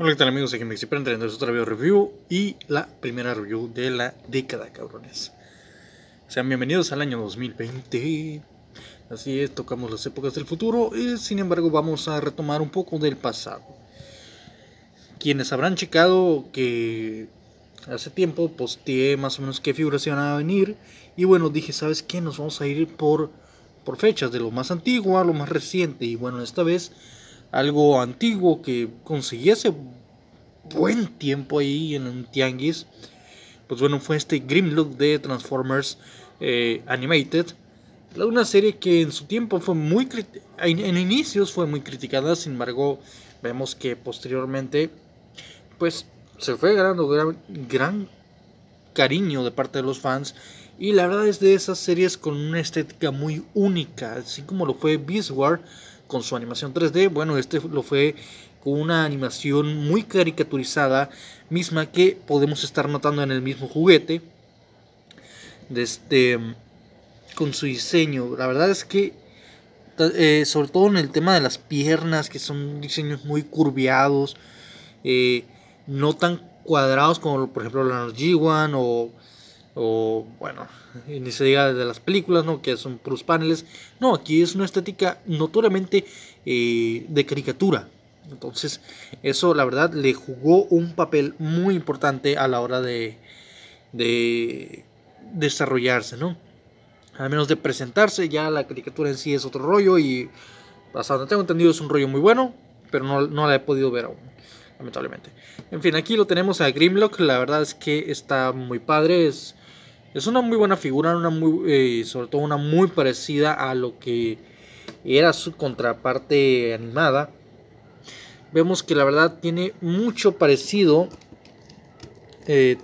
Hola, ¿qué tal amigos? Aquí me excitan en otra video review y la primera review de la década, cabrones. Sean bienvenidos al año 2020. Así es, tocamos las épocas del futuro y sin embargo vamos a retomar un poco del pasado. Quienes habrán checado que hace tiempo posteé más o menos qué figuras iban a venir y bueno, dije, ¿sabes qué? Nos vamos a ir por, por fechas de lo más antiguo a lo más reciente y bueno, esta vez algo antiguo que conseguí hace buen tiempo ahí en un tianguis. Pues bueno, fue este Grimlock de Transformers eh, Animated. Una serie que en su tiempo fue muy. En, inicios fue muy criticada, sin embargo, vemos que posteriormente, pues se fue ganando gran, gran cariño de parte de los fans. Y la verdad es de esas series con una estética muy única, así como lo fue Beast con su animación 3D. Bueno, este lo fue con una animación muy caricaturizada, misma que podemos estar notando en el mismo juguete. De este, con su diseño, la verdad es que, eh, sobre todo en el tema de las piernas, que son diseños muy curviados, eh, no tan cuadrados como por ejemplo la G1 o o bueno, ni se diga de las películas, ¿no? Que son plus paneles. No, aquí es una estética notoriamente eh, de caricatura. Entonces, eso la verdad le jugó un papel muy importante a la hora de, de desarrollarse, ¿no? Al menos de presentarse, ya la caricatura en sí es otro rollo y hasta donde tengo entendido es un rollo muy bueno, pero no, no la he podido ver aún lamentablemente. En fin, aquí lo tenemos a Grimlock. La verdad es que está muy padre. Es es una muy buena figura, muy, eh, sobre todo una muy parecida a lo que era su contraparte animada. Vemos que la verdad tiene mucho parecido eh,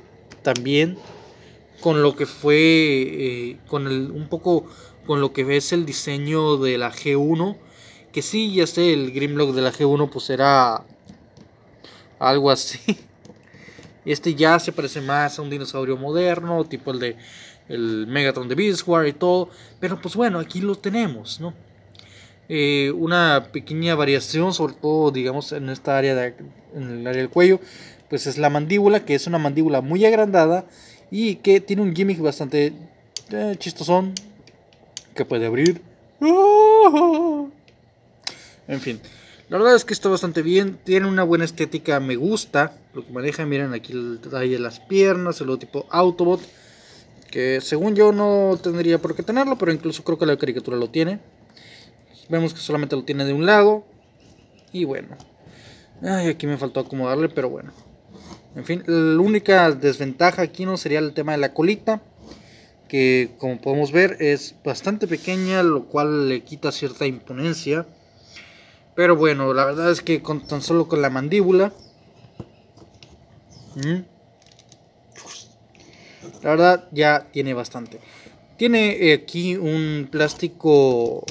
también con lo que fue, eh, con el, un poco con lo que es el diseño de la G1. Que sí, ya sé, el Grimlock de la G1 pues era algo así. Este ya se parece más a un dinosaurio moderno, tipo el de el Megatron de Beast War y todo. Pero pues bueno, aquí lo tenemos, ¿no? Eh, una pequeña variación, sobre todo, digamos, en esta área, de, en el área del cuello, pues es la mandíbula, que es una mandíbula muy agrandada y que tiene un gimmick bastante eh, chistosón, que puede abrir. ¡Oh! En fin. La verdad es que está bastante bien, tiene una buena estética, me gusta lo que maneja. Miren aquí el detalle de las piernas, el otro tipo Autobot, que según yo no tendría por qué tenerlo, pero incluso creo que la caricatura lo tiene. Vemos que solamente lo tiene de un lado. Y bueno, ay, aquí me faltó acomodarle, pero bueno. En fin, la única desventaja aquí no sería el tema de la colita, que como podemos ver es bastante pequeña, lo cual le quita cierta imponencia. Pero bueno, la verdad es que con, tan solo con la mandíbula. La verdad ya tiene bastante. Tiene eh, aquí un plástico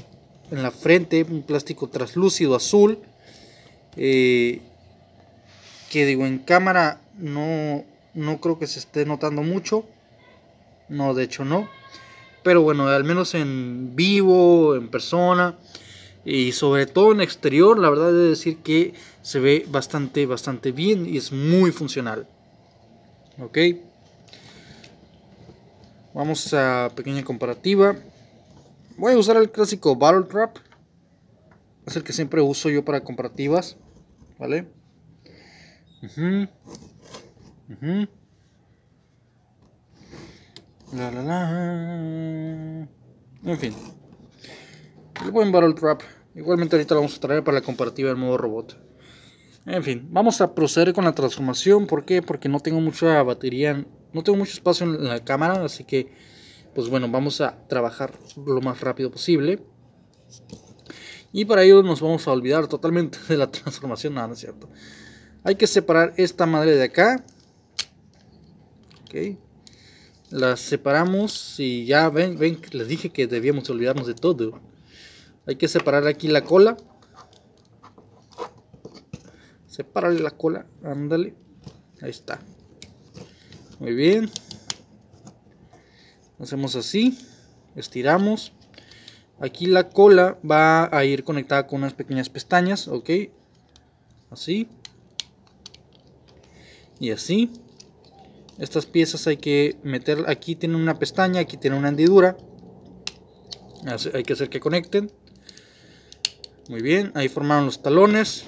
en la frente, un plástico translúcido azul. Eh, que digo, en cámara no, no creo que se esté notando mucho. No, de hecho no. Pero bueno, al menos en vivo, en persona, y sobre todo en exterior, la verdad es decir que se ve bastante, bastante bien y es muy funcional. Ok, vamos a pequeña comparativa. Voy a usar el clásico Battle Trap, es el que siempre uso yo para comparativas. ¿Vale? La la la. En fin buen Battle Trap. Igualmente ahorita lo vamos a traer para la comparativa del modo robot. En fin, vamos a proceder con la transformación. ¿Por qué? Porque no tengo mucha batería, no tengo mucho espacio en la cámara, así que, pues bueno, vamos a trabajar lo más rápido posible. Y para ello nos vamos a olvidar totalmente de la transformación, nada, cierto. Hay que separar esta madre de acá. Ok. La separamos y ya ven, ven, les dije que debíamos olvidarnos de todo. Hay que separar aquí la cola. Separarle la cola. Ándale. Ahí está. Muy bien. Hacemos así. Estiramos. Aquí la cola va a ir conectada con unas pequeñas pestañas. Ok. Así. Y así. Estas piezas hay que meter. Aquí tiene una pestaña. Aquí tiene una hendidura. Hay que hacer que conecten. Muy bien, ahí formaron los talones.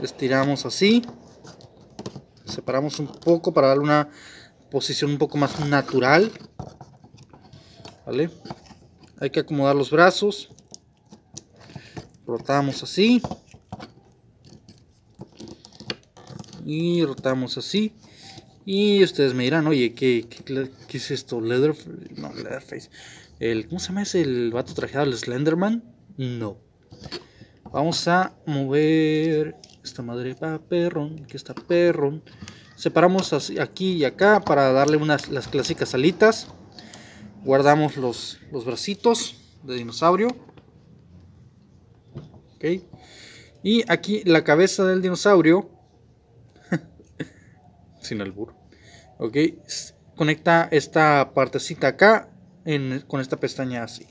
Estiramos así. Separamos un poco para darle una posición un poco más natural. ¿Vale? Hay que acomodar los brazos. Rotamos así. Y rotamos así. Y ustedes me dirán, oye, ¿qué, es esto? Leatherface. El, ¿Cómo se llama ese? El vato trajeado, el Slenderman. No. Vamos a mover esta madre para perrón, que está perrón. Separamos aquí y acá para darle unas las clásicas alitas. Guardamos los, los bracitos de dinosaurio. Ok. Y aquí la cabeza del dinosaurio. sin albur. Ok. Conecta esta partecita acá con esta pestaña así.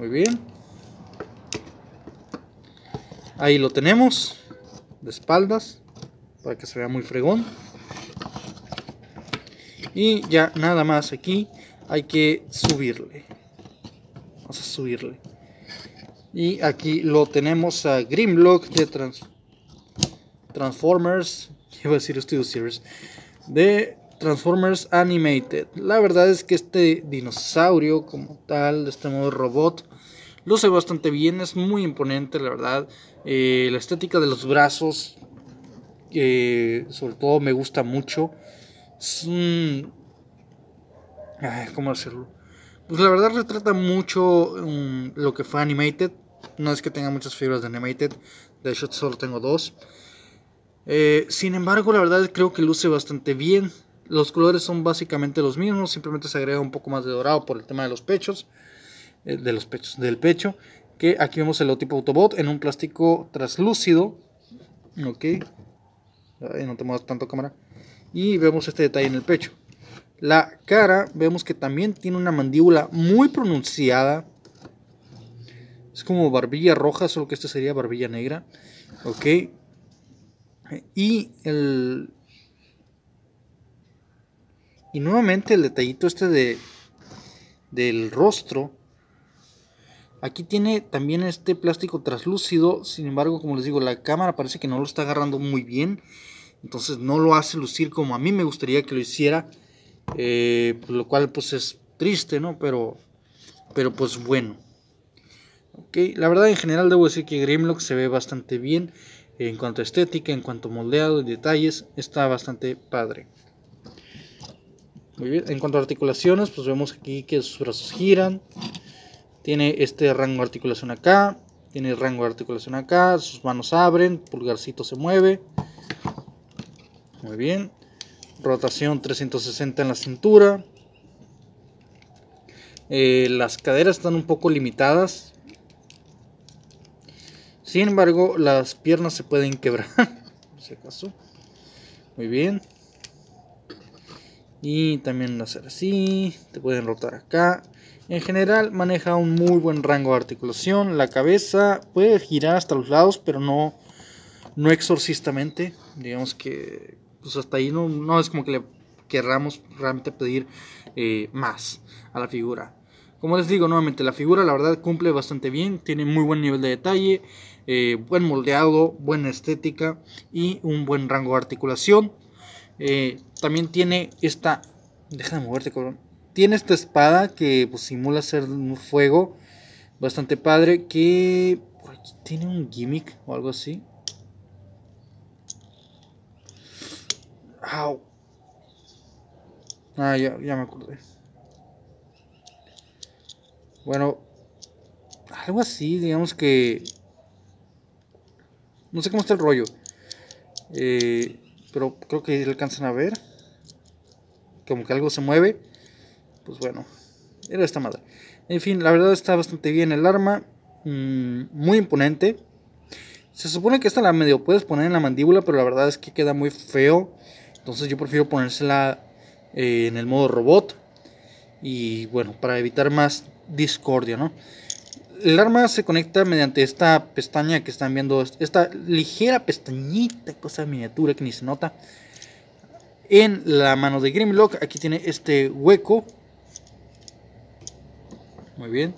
Muy bien. Ahí lo tenemos. De espaldas. Para que se vea muy fregón. Y ya nada más aquí hay que subirle. Vamos a subirle. Y aquí lo tenemos a Grimlock de Transformers. Iba a decir Studio Series. De Transformers Animated. La verdad es que este dinosaurio como tal, De este modo robot, Luce bastante bien, es muy imponente, la verdad. Eh, la estética de los brazos, eh, sobre todo, me gusta mucho. Es ¿Cómo hacerlo? Pues la verdad retrata mucho mm, lo que fue Animated. No es que tenga muchas figuras de Animated, de hecho solo tengo dos. Eh, sin embargo, la verdad creo que luce bastante bien. Los colores son básicamente los mismos, simplemente se agrega un poco más de dorado por el tema de los pechos. Eh, de los pechos, del pecho, que aquí vemos el logotipo Autobot en un plástico translúcido, ok, no te tanto cámara, y vemos este detalle en el pecho. La cara, vemos que también tiene una mandíbula muy pronunciada, es como barbilla roja, solo que este sería barbilla negra, ok, y el... Y nuevamente el detallito este de, del rostro Aquí tiene también este plástico traslúcido sin embargo, como les digo, la cámara parece que no lo está agarrando muy bien. Entonces no lo hace lucir como a mí me gustaría que lo hiciera. Eh, pues, lo cual pues es triste, ¿no? Pero, pero pues bueno. Okay, la verdad en general debo decir que Grimlock se ve bastante bien en cuanto a estética, en cuanto a moldeado y detalles, está bastante padre. en cuanto a articulaciones, pues vemos aquí que sus brazos giran, tiene este rango de articulación acá, tiene rango de articulación acá, sus manos abren, pulgarcito se mueve. Muy bien. Rotación 360 en la cintura. Eh, las caderas están un poco limitadas. Sin embargo, las piernas se pueden quebrar. si acaso. Muy bien. Y también hacer así. Te pueden rotar acá. En general maneja un muy buen rango de articulación, la cabeza puede girar hasta los lados, pero no, no exorcistamente. Digamos que pues hasta ahí no, es como que le queramos realmente pedir eh, más a la figura. Como les digo nuevamente, la figura la verdad cumple bastante bien, tiene muy buen nivel de detalle, eh, buen moldeado, buena estética y un buen rango de articulación. Eh, también tiene esta... Deja de moverte, cabrón tiene esta espada que pues, simula ser un fuego. Bastante padre. Que tiene un gimmick o algo así. Au. Ah, ya, ya me acordé. Bueno, algo así, digamos que... No sé cómo está el rollo. Eh, pero creo que alcanzan a ver. Como que algo se mueve pues bueno, era esta madre. En fin, la verdad está bastante bien el arma, mm, muy imponente. Se supone que esta la medio puedes poner en la mandíbula, pero la verdad es que queda muy feo. Entonces yo prefiero ponérsela eh, en el modo robot. Y bueno, para evitar más discordia, ¿no? El arma se conecta mediante esta pestaña que están viendo, esta ligera pestañita, cosa miniatura que ni se nota. En la mano de Grimlock, aquí tiene este hueco muy bien.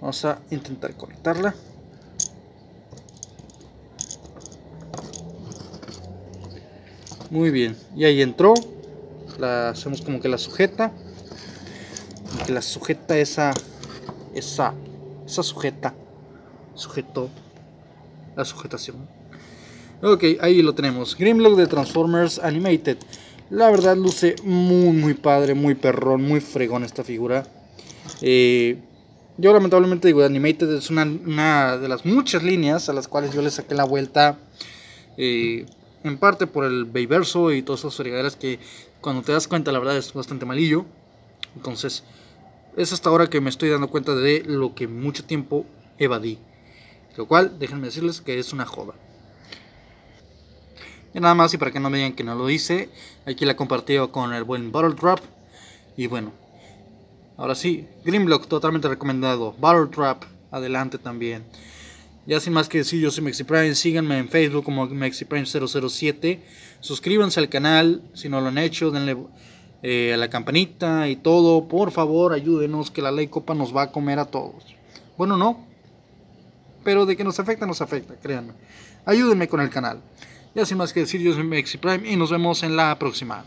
Vamos a intentar conectarla. Muy bien, y ahí entró. La hacemos como que la sujeta. que la sujeta esa. Esa. Esa sujeta. Sujeto. La sujetación. Ok, ahí lo tenemos. Grimlock de Transformers Animated. La verdad luce muy, muy padre, muy perrón, muy fregón esta figura. Eh, yo lamentablemente digo, Animated es una, de las muchas líneas a las cuales yo le saqué la vuelta. Eh, en parte por el Beyverso y todas esas fregaderas que cuando te das cuenta la verdad es bastante malillo. Entonces, es hasta ahora que me estoy dando cuenta de lo que mucho tiempo evadí. Lo cual, déjenme decirles que es una joda nada más, y para que no me digan que no lo hice, aquí la compartió con el buen Battle Trap. Y bueno, ahora sí, Grimlock totalmente recomendado. Battle Trap, adelante también. Ya sin más que decir, yo soy MexiPrime. Síganme en Facebook como MexiPrime007. Suscríbanse al canal si no lo han hecho. Denle eh, a la campanita y todo. Por favor, ayúdenos que la ley copa nos va a comer a todos. Bueno, no. Pero de que nos afecta, nos afecta, créanme. Ayúdenme con el canal. Ya sin más que decir, yo soy Mexi Prime y nos vemos en la próxima.